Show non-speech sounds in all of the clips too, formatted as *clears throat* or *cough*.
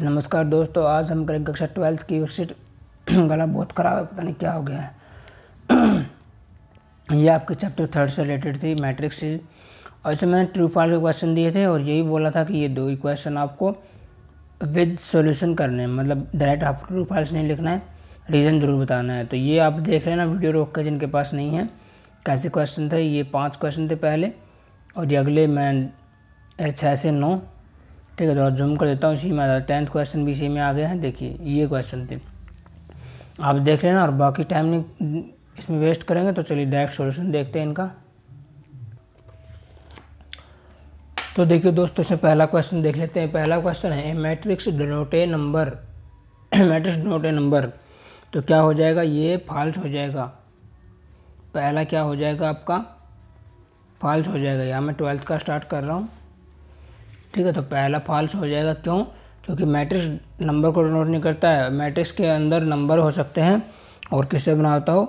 नमस्कार दोस्तों आज हम करेंगे कक्षा ट्वेल्थ की वर्कशीट *clears throat* गला बहुत ख़राब है पता नहीं क्या हो गया है *clears throat* ये आपके चैप्टर थर्ड से रिलेटेड थी मैट्रिक्स से और इसमें मैंने ट्रू फॉल्स के क्वेश्चन दिए थे और यही बोला था कि ये दो ही क्वेश्चन आपको विद सॉल्यूशन करने हैं मतलब डायरेक्ट आपको ट्रू फॉल्स नहीं लिखना है रीज़न ज़रूर बताना है तो ये आप देख लेना वीडियो रोक कर जिनके पास नहीं है कैसे क्वेश्चन थे ये पाँच क्वेश्चन थे पहले और ये अगले मैं छः से नौ ठीक है तो जूम कर देता हूँ इसी में टेंथ क्वेश्चन भी इसी में आ गया है देखिए ये क्वेश्चन थे आप देख लेना और बाकी टाइम नहीं इसमें वेस्ट करेंगे तो चलिए डायरेक्ट सोल्यूशन देखते हैं इनका तो देखिए दोस्तों से पहला क्वेश्चन देख लेते हैं पहला क्वेश्चन है matrix denote number matrix denote number तो क्या हो जाएगा ये फॉल्स हो जाएगा पहला क्या हो जाएगा आपका फॉल्स हो जाएगा यहाँ मैं ट्वेल्थ का स्टार्ट कर रहा हूँ ठीक है तो पहला फॉल्स हो जाएगा क्यों क्योंकि मैट्रिक्स नंबर को डिनोट नहीं करता है मैट्रिक्स के अंदर नंबर हो सकते हैं और किससे बना होता हो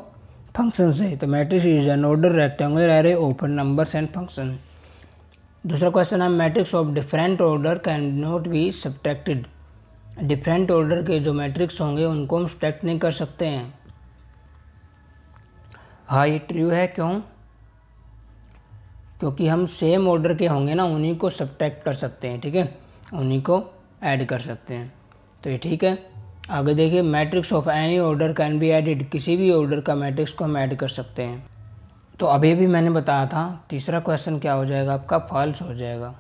फंक्शन से तो matrix is an order rectangular array open numbers and function दूसरा क्वेश्चन है matrix of different order can not be subtracted different order के जो मैट्रिक्स होंगे उनको हम सब्ट्रैक्ट नहीं कर सकते हैं हाँ ये ट्रू है क्यों क्योंकि हम सेम ऑर्डर के होंगे ना उन्हीं को सब्ट्रैक्ट कर सकते हैं ठीक है उन्हीं को ऐड कर सकते हैं तो ये ठीक है आगे देखिए matrix of any order can be added किसी भी ऑर्डर का मैट्रिक्स को हम ऐड कर सकते हैं तो अभी भी मैंने बताया था तीसरा क्वेश्चन क्या हो जाएगा आपका फॉल्स हो जाएगा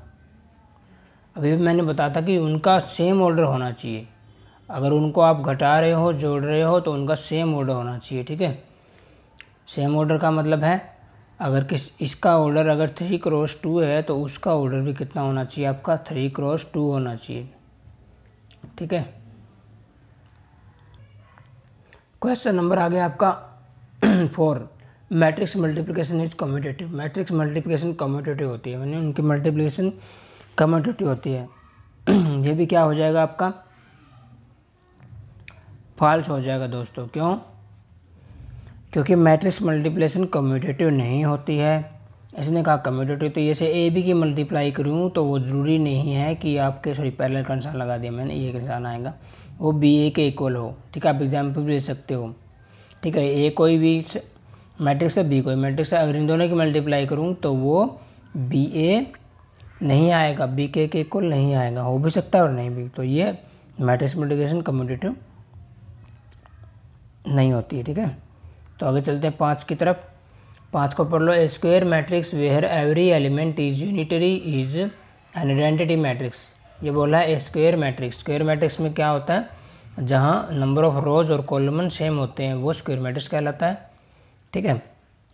अभी भी मैंने बताया था कि उनका सेम ऑर्डर होना चाहिए अगर उनको आप घटा रहे हो जोड़ रहे हो तो उनका सेम ऑर्डर होना चाहिए ठीक है सेम ऑर्डर का मतलब है अगर किस इसका ऑर्डर अगर थ्री क्रॉस टू है तो उसका ऑर्डर भी कितना होना चाहिए आपका थ्री क्रॉस टू होना चाहिए ठीक है क्वेश्चन नंबर आ गया आपका four matrix multiplication is commutative matrix multiplication commutative होती है मैंने उनकी मल्टीप्लिकेशन कम्यूटेटिव होती है *clears throat* ये भी क्या हो जाएगा आपका फॉल्स हो जाएगा दोस्तों क्यों क्योंकि मैट्रिक्स मल्टीप्लेसन कम्यूटेटिव नहीं होती है इसने कहा कम्यूटेटिव तो जैसे ए बी की मल्टीप्लाई करूँ तो वो ज़रूरी नहीं है कि आपके सॉरी पैरेलल का निशान लगा दिया मैंने ये निशान आएगा वो बी ए के इक्वल हो ठीक है आप एग्जाम्पल भी ले सकते हो ठीक है ए कोई भी मैट्रिक्स है बी कोई मैट्रिक्स है अगर इन दोनों की मल्टीप्लाई करूँ तो वो बी ए नहीं आएगा बी के के इक्वल नहीं आएगा हो भी सकता है और नहीं भी तो ये मैट्रिक्स मल्टीप्लिकेशन कम्यूटेटिव नहीं होती है ठीक है तो आगे चलते हैं पाँच की तरफ पाँच को पढ़ लो square matrix where every element is unitary is an identity matrix ये बोला है स्क्वेयर मैट्रिक्स स्क्वेयर मैट्रिक्स में क्या होता है जहाँ नंबर ऑफ रोज और कॉलमन सेम होते हैं वो स्क्वेयर मैट्रिक्स कहलाता है ठीक है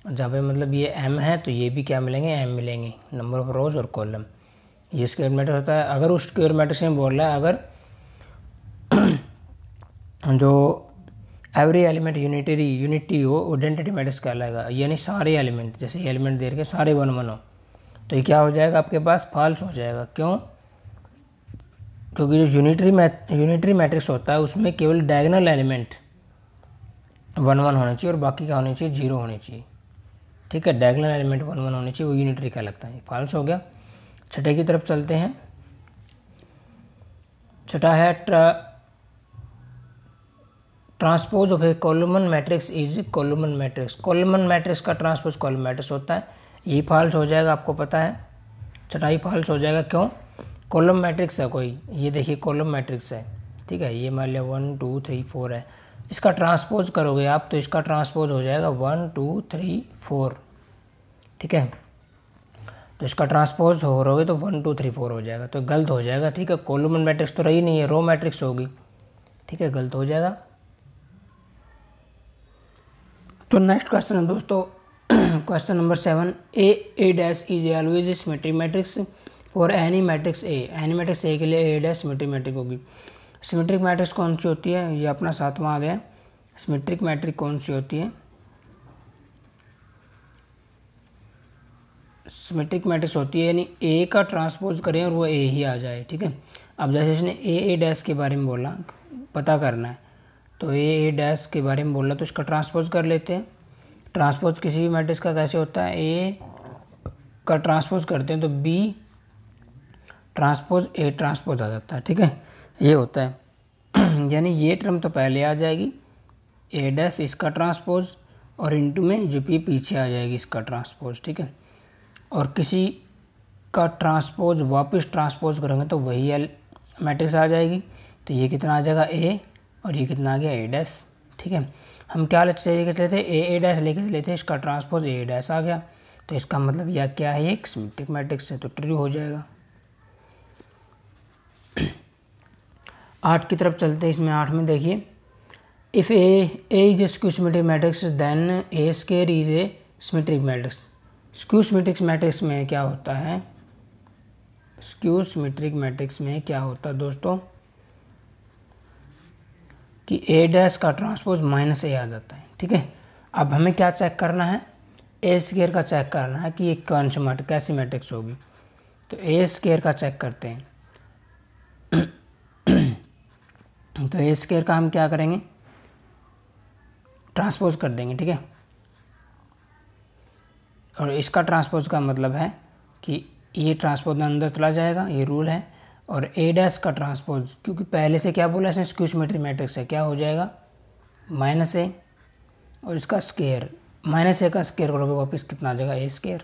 जहाँ पे मतलब ये एम है तो ये भी क्या मिलेंगे एम मिलेंगे नंबर ऑफ रोज और कॉलम ये स्क्वेयर मैट्रिक्स होता है अगर उस स्क्वेयर मैट्रिक्स में बोल रहा है अगर *clears throat* जो एवरी एलिमेंट यूनिटरी यूनिटी हो आइडेंटिटी मैटर्स कहलाएगा यानी सारे एलिमेंट जैसे एलिमेंट दे रखे सारे वन वन हो तो ये क्या हो जाएगा आपके पास फॉल्स हो जाएगा क्यों क्योंकि जो यूनिटरी यूनिटरी मैट्रिक्स होता है उसमें केवल डायगनल एलिमेंट वन वन होना चाहिए और बाकी क्या होना चाहिए जीरो होने चाहिए ठीक है डायगनल एलिमेंट वन वन होने चाहिए वो यूनिटरी क्या लगता है फॉल्स हो गया छठे की तरफ चलते हैं छठा है ट्रा transpose of a column matrix is column matrix column matrix का ट्रांसपोज कॉलम मैट्रिक्स होता है ये फॉल्स हो जाएगा आपको पता है चटाई फॉल्स हो जाएगा क्यों कॉलम मैट्रिक्स है कोई ये देखिए कॉलम मैट्रिक्स है ठीक है ये मान लिया वन टू थ्री फोर है इसका ट्रांसपोज करोगे आप तो इसका ट्रांसपोज हो जाएगा वन टू थ्री फोर ठीक है तो इसका ट्रांसपोज हो रहोगे तो वन टू थ्री फोर हो जाएगा तो गलत हो जाएगा ठीक है कॉलमन मैट्रिक्स तो रही नहीं है रो मैट्रिक्स होगी ठीक है गलत हो जाएगा तो नेक्स्ट क्वेश्चन है दोस्तों question number seven A A dash is always symmetry matrix for any matrix A any matrix A के लिए ए डैश सिमेट्रिक मैट्रिक होगी सिमेट्रिक मैट्रिक्स कौन सी होती है ये अपना सातवां आ गया सिमेट्रिक मैट्रिक कौन सी होती है सिमेट्रिक मैट्रिक्स होती है यानी ए का ट्रांसपोज करें और वो ए ही आ जाए ठीक है अब जैसे इसने ए ए डैश के बारे में बोला पता करना है तो ए ए डैश के बारे में बोल रहा तो इसका ट्रांसपोज कर लेते हैं ट्रांसपोज किसी भी मैट्रिक्स का कैसे होता है ए का ट्रांसपोज करते हैं तो बी ट्रांसपोज ए ट्रांसपोज आ जाता है ठीक है ये होता है *clears throat* यानी ये टर्म तो पहले आ जाएगी ए डैश इसका ट्रांसपोज और इंटू में जो पी पीछे आ जाएगी इसका ट्रांसपोज ठीक है और किसी का ट्रांसपोज वापस ट्रांसपोज करेंगे तो वही मैट्रिक्स आ जाएगी तो ये कितना आ जाएगा ए और ये कितना आ गया ए डैस ठीक है हम क्या लेके चले थे ए ए डैस लेके चले थे इसका ट्रांसपोज ए डैस आ गया तो इसका मतलब यह क्या है एक सिमेट्रिक मैट्रिक्स है तो ट्रू हो जाएगा आठ की तरफ चलते हैं इसमें आठ में देखिए if A A is a skew symmetric matrix then A square is a symmetric matrix skew symmetric matrix में क्या होता है स्क्यू सिमेट्रिक मैट्रिक्स में क्या होता है दोस्तों कि ए डैश का ट्रांसपोज माइनस ए आ जाता है ठीक है अब हमें क्या चेक करना है ए स्केयर का चेक करना है कि ये कौन सी मैट कैसी मैट्रिक्स होगी तो ए स्केयर का चेक करते हैं तो ए स्केयर का हम क्या करेंगे ट्रांसपोज कर देंगे ठीक है और इसका ट्रांसपोज का मतलब है कि ये ट्रांसपोज अंदर चला जाएगा ये रूल है और ए डैस का ट्रांसपोज क्योंकि पहले से क्या बोला इसने स्क्यूशमेट्री मैट्रिक्स है क्या हो जाएगा माइनस ए और इसका स्केयर माइनस ए का स्केयर करोगे वापस कितना आ जाएगा ए स्केयर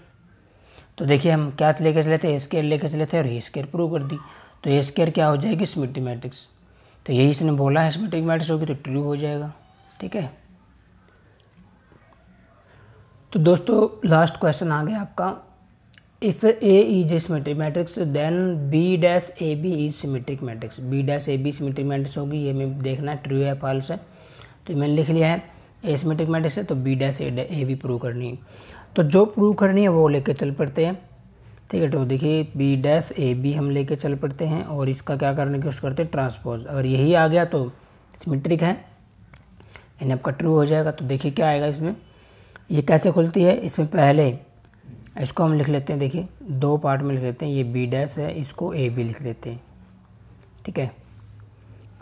तो देखिए हम क्या लेके चले थे ए स्केयर लेके चले थे और ए स्केयर प्रूव कर दी तो ए स्केयर क्या हो जाएगी स्मिट्री मैट्रिक्स तो यही इसने बोला है स्मिट्रिक मैट्रिक्स होगी तो ट्रू हो जाएगा ठीक है तो दोस्तों लास्ट क्वेश्चन आ गया आपका if A is a symmetric matrix then B dash A B is symmetric matrix B dash A B symmetric matrix होगी ये मैं देखना है ट्रू है फॉल्स है तो मैंने लिख लिया है ए सिमेट्रिक मैट्रिक्स है तो B dash A A B prove करनी है तो जो प्रूव करनी है वो लेके चल पड़ते हैं ठीक है तो देखिए बी डैश ए बी हम लेके चल पड़ते हैं और इसका क्या करने की कोशिश करते हैं ट्रांसपोज अगर यही आ गया तो सिमेट्रिक है यानी आपका ट्रू हो जाएगा तो देखिए क्या आएगा इसमें ये कैसे खुलती है इसमें पहले इसको हम लिख लेते हैं देखिए दो पार्ट में लिख लेते हैं ये बी डैश है इसको ए बी लिख लेते हैं ठीक है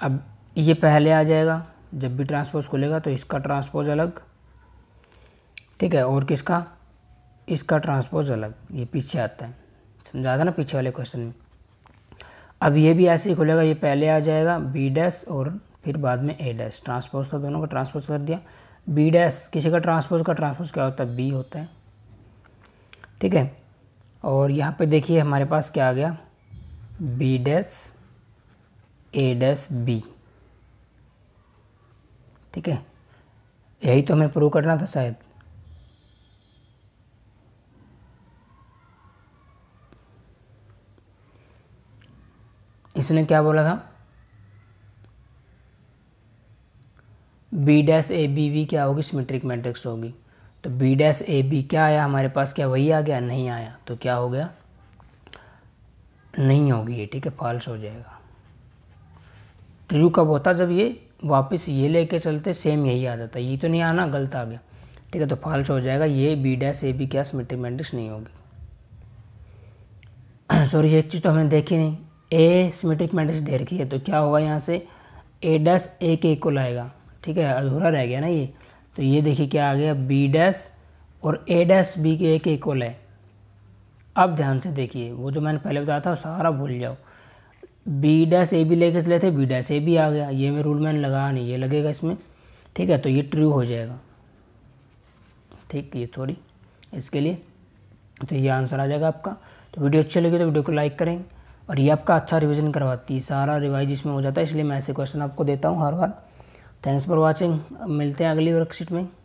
अब ये पहले आ जाएगा जब भी ट्रांसपोज खुलेगा तो इसका ट्रांसपोज अलग ठीक है और किसका इसका ट्रांसपोज अलग ये पीछे आता है समझा था ना पीछे वाले क्वेश्चन में अब ये भी ऐसे ही खुलेगा ये पहले आ जाएगा बी डैश और फिर बाद में ए डैश ट्रांसपोज तो दोनों का ट्रांसपोज कर दिया बी डैश किसी का ट्रांसपोज का ट्रांसपोज क्या होता है बी होता है ठीक है और यहाँ पे देखिए हमारे पास क्या आ गया B dash A dash B ठीक है यही तो हमें प्रूव करना था शायद इसने क्या बोला था B dash A B V क्या होगी सिमेट्रिक मैट्रिक्स होगी तो बी डैस ए बी क्या आया हमारे पास क्या वही आ गया नहीं आया तो क्या हो गया नहीं होगी ये ठीक है फॉल्स हो जाएगा ट्रू कब होता जब ये वापस ये लेके चलते सेम यही आ जाता ये तो नहीं आना गलत आ गया ठीक है तो फॉल्स हो जाएगा ये बी डैस ए बी क्या सिमेट्रीमेट्रिक्स नहीं होगी सॉरी *clears throat* एक चीज़ तो हमने देखी नहीं ए सिमेट्रिक मैट्रिक्स दे रखी है तो क्या होगा यहाँ से ए डैस ए के इक्वल आएगा ठीक है अधूरा रह गया ना ये तो ये देखिए क्या आ गया बी डैस और ए डैस बी के एक इक्वल है अब ध्यान से देखिए वो जो मैंने पहले बताया था सारा भूल जाओ बी डैस ए भी लेके चले थे बी डैस ए भी आ गया ये मैं रूल मैंने लगाया नहीं ये लगेगा इसमें ठीक है तो ये ट्रू हो जाएगा ठीक ये थोड़ी इसके लिए तो ये आंसर आ जाएगा आपका तो वीडियो अच्छी लगी तो वीडियो को लाइक करें और ये आपका अच्छा रिविज़न करवाती है सारा रिवाइज इसमें हो जाता है इसलिए मैं ऐसे क्वेश्चन आपको देता हूँ हर बार थैंक्स फॉर वॉचिंग अब मिलते हैं अगली वर्कशीट में